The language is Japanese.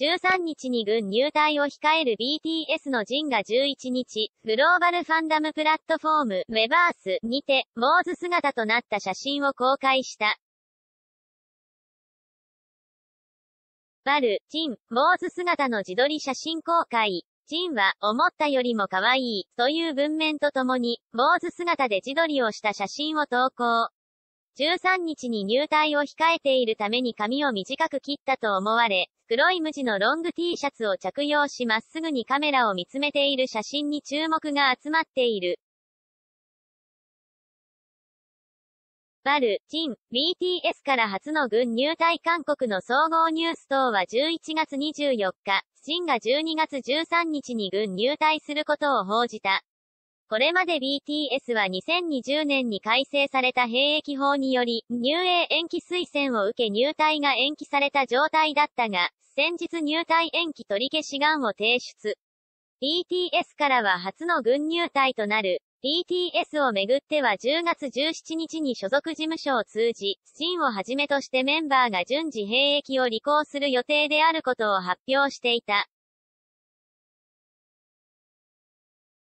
13日に軍入隊を控える BTS のジンが11日、グローバルファンダムプラットフォーム、ウェバースにて、モーズ姿となった写真を公開した。バル、ジン、モーズ姿の自撮り写真公開。ジンは、思ったよりも可愛い、という文面とともに、モーズ姿で自撮りをした写真を投稿。13日に入隊を控えているために髪を短く切ったと思われ、黒い無地のロング T シャツを着用しまっすぐにカメラを見つめている写真に注目が集まっている。バル、チン、BTS から初の軍入隊韓国の総合ニュース等は11月24日、シンが12月13日に軍入隊することを報じた。これまで BTS は2020年に改正された兵役法により、入営延期推薦を受け入隊が延期された状態だったが、先日入隊延期取り消し願を提出。BTS からは初の軍入隊となる。BTS をめぐっては10月17日に所属事務所を通じ、シンをはじめとしてメンバーが順次兵役を履行する予定であることを発表していた。